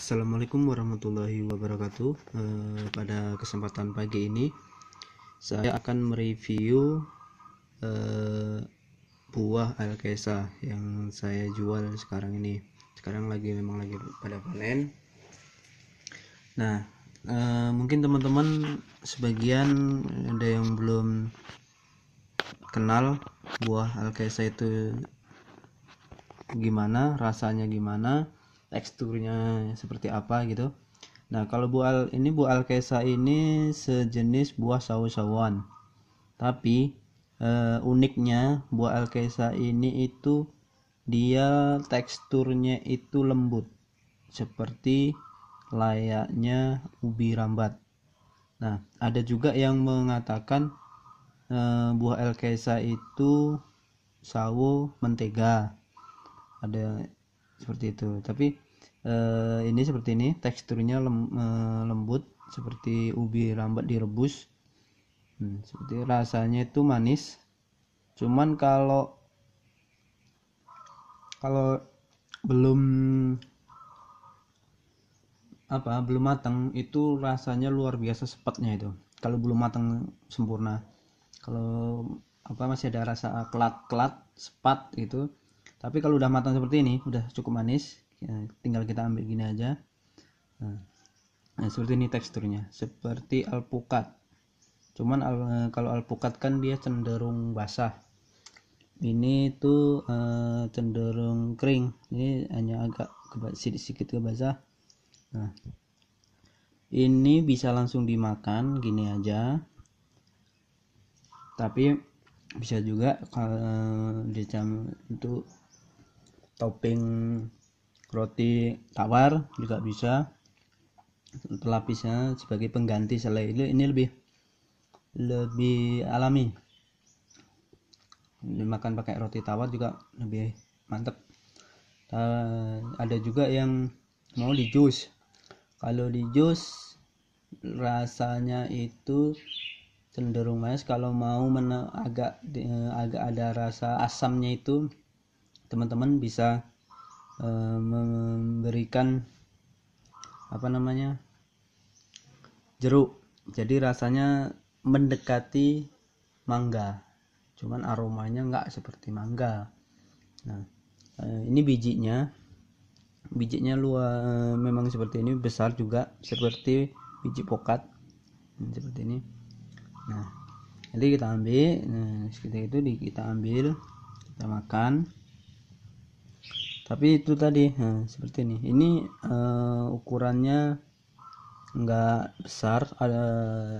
Assalamualaikum warahmatullahi wabarakatuh. E, pada kesempatan pagi ini saya akan mereview e, buah alkesa yang saya jual sekarang ini. Sekarang lagi memang lagi pada panen. Nah, e, mungkin teman-teman sebagian ada yang belum kenal buah alkesa itu gimana, rasanya gimana teksturnya seperti apa gitu nah kalau buah ini buah alkesa ini sejenis buah sawo sawon tapi uh, uniknya buah alkesa ini itu dia teksturnya itu lembut seperti layaknya ubi rambat nah ada juga yang mengatakan e, buah alkesa itu sawo mentega ada seperti itu tapi eh, ini seperti ini teksturnya lem, eh, lembut seperti ubi lambat direbus hmm, seperti rasanya itu manis cuman kalau kalau belum apa belum matang itu rasanya luar biasa sepatnya itu kalau belum matang sempurna kalau apa masih ada rasa kelat kelat sepat itu tapi kalau udah matang seperti ini udah cukup manis ya, tinggal kita ambil gini aja nah, nah seperti ini teksturnya seperti alpukat cuman al, eh, kalau alpukat kan dia cenderung basah ini tuh eh, cenderung kering ini hanya agak sedikit ke basah nah ini bisa langsung dimakan gini aja tapi bisa juga kalau eh, dicampur dicam untuk topping roti tawar juga bisa pelapisnya sebagai pengganti selai ini lebih lebih alami dimakan pakai roti tawar juga lebih mantep eh, ada juga yang mau di jus kalau di jus rasanya itu cenderung manis kalau mau agak eh, agak ada rasa asamnya itu teman-teman bisa uh, memberikan apa namanya jeruk jadi rasanya mendekati mangga cuman aromanya nggak seperti mangga nah eh, ini bijinya bijinya luar eh, memang seperti ini besar juga seperti biji pokat hmm, seperti ini nah jadi kita ambil nah seperti itu kita ambil kita makan tapi itu tadi nah, seperti ini ini uh, ukurannya nggak besar ada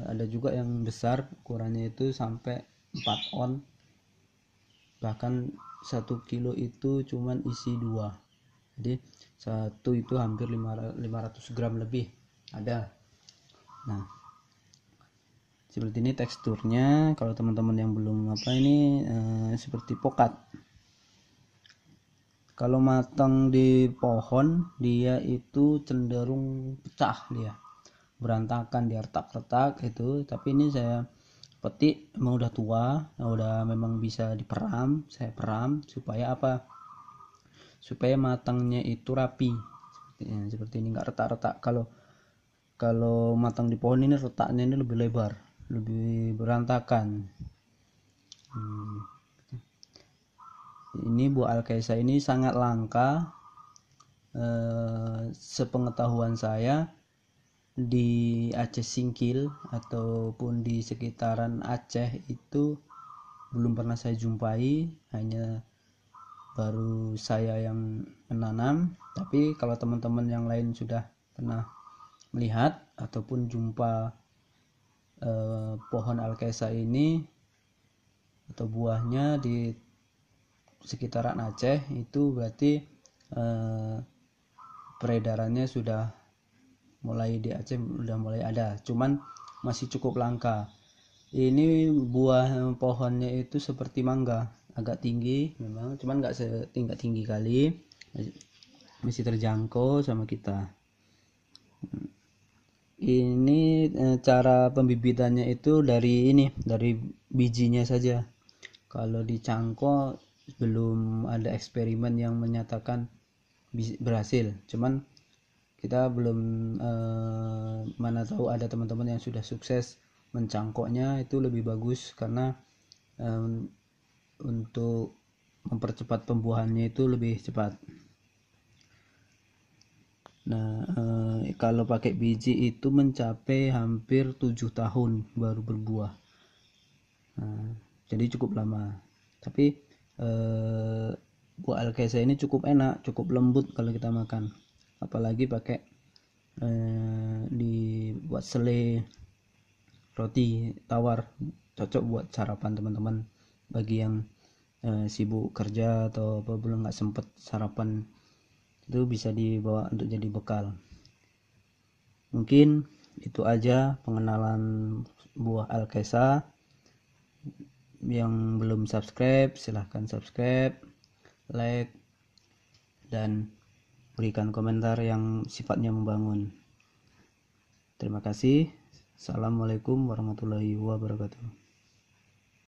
ada juga yang besar ukurannya itu sampai 4 on bahkan satu kilo itu cuman isi dua jadi satu itu hampir 500 gram lebih ada nah seperti ini teksturnya kalau teman-teman yang belum apa ini eh, seperti pokat kalau matang di pohon dia itu cenderung pecah dia berantakan di retak-retak itu tapi ini saya petik emang udah tua udah memang bisa diperam saya peram supaya apa supaya matangnya itu rapi seperti ini seperti ini nggak retak-retak kalau kalau matang di pohon ini retaknya ini lebih lebar lebih berantakan hmm ini buah alkesa ini sangat langka eh, sepengetahuan saya di Aceh Singkil ataupun di sekitaran Aceh itu belum pernah saya jumpai hanya baru saya yang menanam tapi kalau teman-teman yang lain sudah pernah melihat ataupun jumpa eh, pohon alkesa ini atau buahnya di sekitaran Aceh itu berarti eh, peredarannya sudah mulai di Aceh sudah mulai ada cuman masih cukup langka ini buah pohonnya itu seperti mangga agak tinggi memang cuman nggak setingkat tinggi kali masih terjangkau sama kita ini eh, cara pembibitannya itu dari ini dari bijinya saja kalau di cangkok belum ada eksperimen yang menyatakan berhasil cuman kita belum eh, mana tahu ada teman-teman yang sudah sukses mencangkoknya itu lebih bagus karena eh, untuk mempercepat pembuahannya itu lebih cepat nah eh, kalau pakai biji itu mencapai hampir 7 tahun baru berbuah nah, jadi cukup lama tapi Eh, buah alkesa ini cukup enak cukup lembut kalau kita makan apalagi pakai eh, dibuat sele roti tawar cocok buat sarapan teman-teman bagi yang eh, sibuk kerja atau apa belum nggak sempet sarapan itu bisa dibawa untuk jadi bekal mungkin itu aja pengenalan buah alkesa yang belum subscribe silahkan subscribe like dan berikan komentar yang sifatnya membangun terima kasih assalamualaikum warahmatullahi wabarakatuh